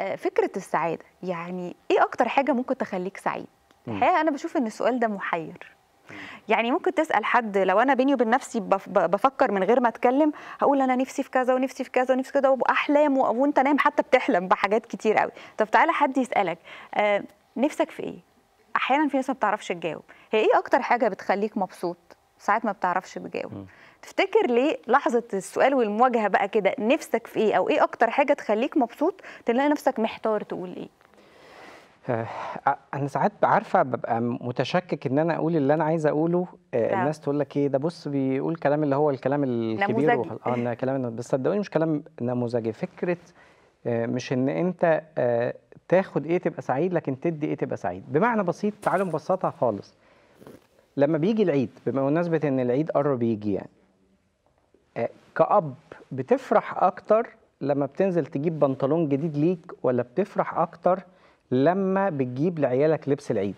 آه، فكره السعاده يعني ايه اكتر حاجه ممكن تخليك سعيد الحقيقه انا بشوف ان السؤال ده محير يعني ممكن تسال حد لو انا بيني وبين نفسي بفكر من غير ما اتكلم هقول انا نفسي في كذا ونفسي في كذا ونفسي في كذا واحلام وانت نايم حتى بتحلم بحاجات كتير قوي طب تعالى حد يسالك آه نفسك في ايه احيانا في ناس ما بتعرفش تجاوب هي ايه اكتر حاجه بتخليك مبسوط ساعات ما بتعرفش تجاوب تفتكر ليه لحظه السؤال والمواجهه بقى كده نفسك في ايه او ايه اكتر حاجه تخليك مبسوط تلاقي نفسك محتار تقول ايه آه، انا ساعات عارفه ببقى متشكك ان انا اقول اللي انا عايز اقوله لا. آه، نعم. الناس تقول لك ايه ده بص بيقول كلام اللي هو الكلام الكبير اه انا كلام بس صدقوني مش كلام نموذجي فكره آه، مش ان انت تاخد ايه تبقى سعيد لكن تدي ايه تبقى سعيد بمعنى بسيط تعالوا نبسطها خالص لما بيجي العيد بمناسبة إن العيد قرب يجي يعني آه، كأب بتفرح أكتر لما بتنزل تجيب بنطلون جديد ليك ولا بتفرح أكتر لما بتجيب لعيالك لبس العيد؟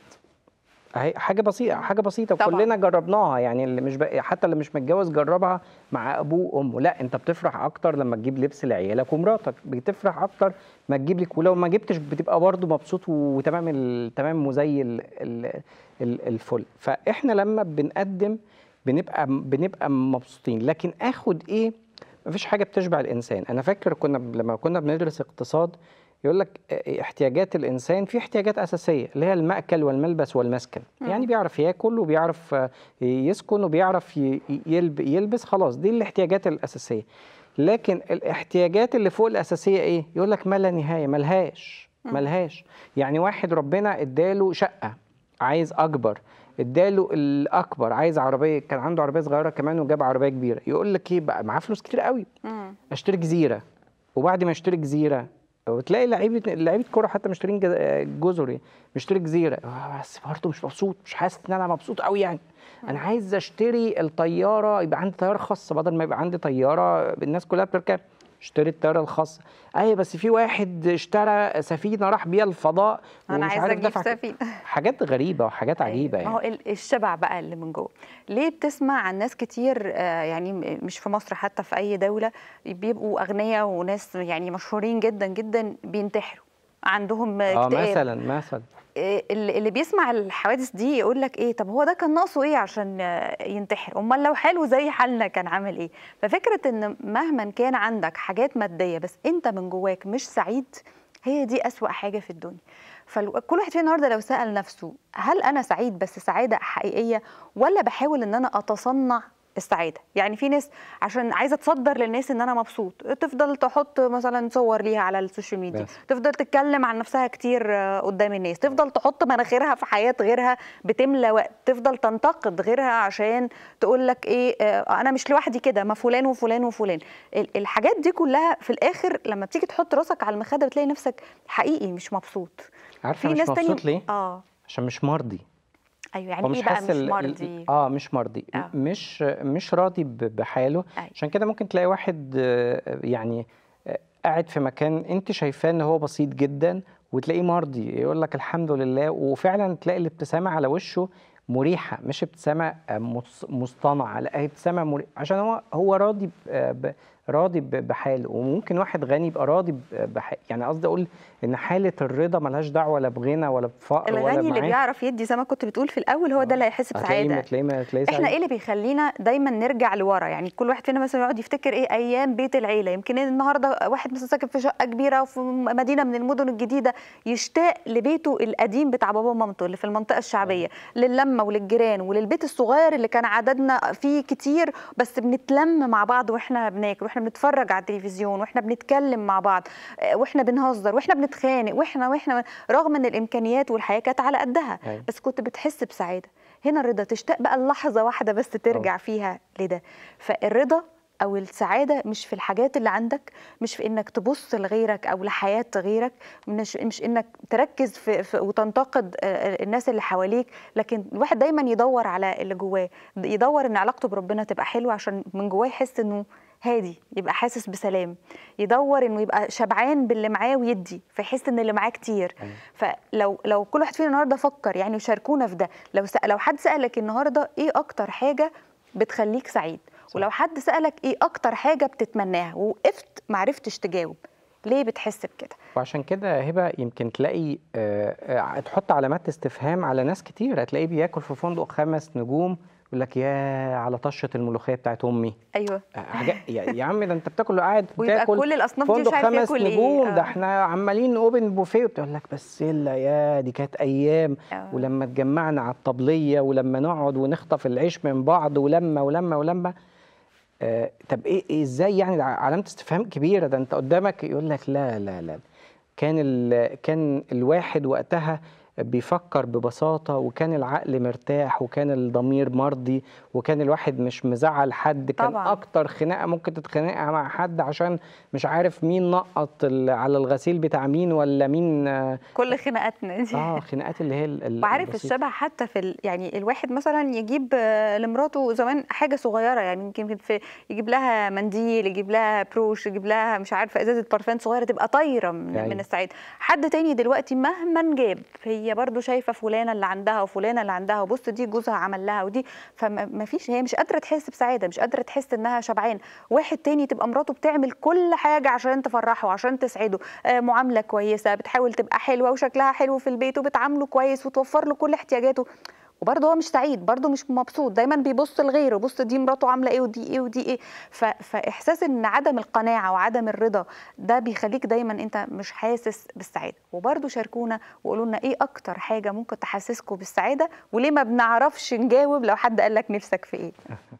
اهي حاجه بسيطه حاجه بسيطه طبعًا. كلنا جربناها يعني اللي مش بق... حتى اللي مش متجوز جربها مع ابوه وامه لا انت بتفرح اكتر لما تجيب لبس لعيالك ومراتك بتفرح اكتر ما تجيب لك ولو ما جبتش بتبقى برضه مبسوط وتمام ال... تمام وزي ال... ال... الفل فاحنا لما بنقدم بنبقى بنبقى مبسوطين لكن اخد ايه مفيش حاجه بتشبع الانسان انا فاكر كنا لما كنا بندرس اقتصاد يقول لك آه، آه، احتياجات الانسان في احتياجات اساسيه اللي هي الماكل والملبس والمسكن مم. يعني بيعرف ياكل وبيعرف آه، يسكن وبيعرف يلبس خلاص دي الاحتياجات الاساسيه لكن الاحتياجات اللي فوق الاساسيه ايه يقول لك ما لا نهايه ملهاش ملهاش يعني واحد ربنا اداله شقه عايز اكبر اداله الاكبر عايز عربيه كان عنده عربيه صغيره كمان وجاب عربيه كبيره يقول لك ايه بقى معاه فلوس كتير قوي اشتري جزيره وبعد ما اشتري جزيره وتلاقي لعيبه لعيبه كوره حتى مشترين جزر يعني، مشتري جزيره آه، بس برضه مش مبسوط مش حاسس ان انا مبسوط قوي يعني انا عايز اشتري الطياره يبقى عندي طياره خاصه بدل ما يبقى عندي طياره الناس كلها بتركب اشتري الطياره الخاصه ايوه بس في واحد اشترى سفينه راح بيها الفضاء انا عايز اجيب سفينه حاجات غريبه وحاجات إيه، عجيبه يعني ما هو يعني. الشبع بقى اللي من جوه ليه بتسمع عن ناس كتير آه، يعني مش في مصر حتى في اي دوله بيبقوا اغنياء وناس يعني مشهورين جدا جدا بينتحروا عندهم آه، اكتئاب مثلا مثلا آه، اللي بيسمع الحوادث دي يقول لك ايه طب هو ده كان ناقصه ايه عشان آه، ينتحر امال لو حلو زي حالنا كان عامل ايه ففكره ان مهما كان عندك حاجات ماديه بس انت من جواك مش سعيد هي دي أسوأ حاجة في الدنيا فكل واحد فينا النهارده لو سأل نفسه هل أنا سعيد بس سعادة حقيقية ولا بحاول إن أنا أتصنع السعاده يعني في ناس عشان عايزه تصدر للناس ان انا مبسوط تفضل تحط مثلا صور ليها على السوشيال ميديا بس. تفضل تتكلم عن نفسها كتير آه، قدام الناس تفضل تحط مناخيرها في حياه غيرها بتملى وقت تفضل تنتقد غيرها عشان تقول لك ايه آه، انا مش لوحدي كده ما فلان وفلان وفلان الحاجات دي كلها في الاخر لما بتيجي تحط راسك على المخده بتلاقي نفسك حقيقي مش مبسوط عارفه مش ناس مبسوط تاني... ليه اه عشان مش مرضي ايوه يعني ايه بقى مش مرضي اه مش مرضي آه. مش مش راضي بحاله أيوة. عشان كده ممكن تلاقي واحد آه، يعني آه، قاعد في مكان انت شايفاه ان هو بسيط جدا وتلاقيه مرضي يقول لك الحمد لله وفعلا تلاقي الابتسامه على وشه مريحه مش ابتسامه آه، مصطنعه لا هي ابتسامه مريحة عشان هو هو راضي راضي بحاله وممكن واحد غني يبقى راضي بحاله يعني قصدي اقول ان حاله الرضا ملهاش دعوه لا بغنى ولا بفقر ولا الغني اللي بيعرف يدي زي ما كنت بتقول في الاول هو ده اللي آه. هيحس بسعاده احنا ايه اللي بيخلينا دايما نرجع لورا يعني كل واحد فينا مثلا يقعد يفتكر ايه ايام بيت العيله يمكن إيه النهارده واحد مثلا ساكن في شقه كبيره في مدينه من المدن الجديده يشتاق لبيته القديم بتاع بابا ومامته اللي في المنطقه الشعبيه للمه وللجيران وللبيت الصغير اللي كان عددنا فيه كتير بس بنتلم مع بعض واحنا بناكل واحنا واحنا بنتفرج على التلفزيون واحنا بنتكلم مع بعض آه، واحنا بنهزر واحنا بنتخانق واحنا واحنا رغم ان الامكانيات والحياه كانت على قدها أيوة. بس كنت بتحس بسعاده هنا الرضا تشتاق بقى اللحظه واحده بس ترجع أه. فيها لده فالرضا او السعاده مش في الحاجات اللي عندك مش في انك تبص لغيرك او لحياه غيرك مش مش انك تركز في, في وتنتقد آه، آه، الناس اللي حواليك لكن الواحد دايما يدور على اللي جواه يدور ان علاقته بربنا تبقى حلوه عشان من جواه يحس انه هادي يبقى حاسس بسلام يدور انه يبقى شبعان باللي معاه ويدي فيحس ان اللي معاه كتير أيوة. فلو لو كل واحد فينا النهارده فكر يعني شاركونا في ده لو لو حد سالك النهارده ايه اكتر حاجه بتخليك سعيد صح. ولو حد سالك ايه اكتر حاجه بتتمناها ووقفت ما عرفتش تجاوب ليه بتحس بكده وعشان كده هبه يمكن تلاقي آه،, أه تحط علامات استفهام على ناس كتير هتلاقيه بياكل في فندق خمس نجوم يقول لك يا على طشه الملوخيه بتاعت امي ايوه آه، حاجة يا عم ده انت بتاكل قاعد بتاكل كل الاصناف دي مش عارف خمس إيه. نجوم إيه؟ ده آه. احنا عمالين اوبن بوفيه بتقول لك بس يلا يا دي كانت ايام أوه. ولما اتجمعنا على الطبليه ولما نقعد ونخطف العيش من بعض ولما ولما ولما, ولما آه، طب إيه-, ايه, ازاي يعني علامه استفهام كبيره ده انت قدامك يقول لك لا لا لا كان كان الواحد وقتها بيفكر ببساطة وكان العقل مرتاح وكان الضمير مرضي وكان الواحد مش مزعل حد كان طبعا. أكتر خناقة ممكن تتخانقها مع حد عشان مش عارف مين نقط على الغسيل بتاع مين ولا مين كل خناقاتنا دي اه خناقات اللي هي وعارف الشبه حتى في يعني الواحد مثلا يجيب آه، لمراته زمان حاجة صغيرة يعني يمكن في يجيب لها منديل يجيب لها بروش يجيب لها مش عارفة إزازة برفان صغيرة تبقى طايرة من, يعني. من السعيد حد تاني دلوقتي مهما جاب هي هي برضو شايفه فلانه اللي عندها وفلانه اللي عندها وبص دي جوزها عمل لها ودي فما فيش هي مش قادره تحس بسعاده مش قادره تحس انها شبعان واحد تاني تبقى مراته بتعمل كل حاجه عشان تفرحه عشان تسعده آه معامله كويسه بتحاول تبقى حلوه وشكلها حلو في البيت وبتعامله كويس وتوفر له كل احتياجاته وبرضه هو مش سعيد برضه مش مبسوط دايما بيبص لغيره بص دي مراته عامله ايه ودي ايه ودي ايه فاحساس ان عدم القناعه وعدم الرضا ده بيخليك دايما انت مش حاسس بالسعاده وبرضه شاركونا وقولوا لنا ايه اكتر حاجه ممكن تحسسكم بالسعاده وليه ما بنعرفش نجاوب لو حد قال لك نفسك في ايه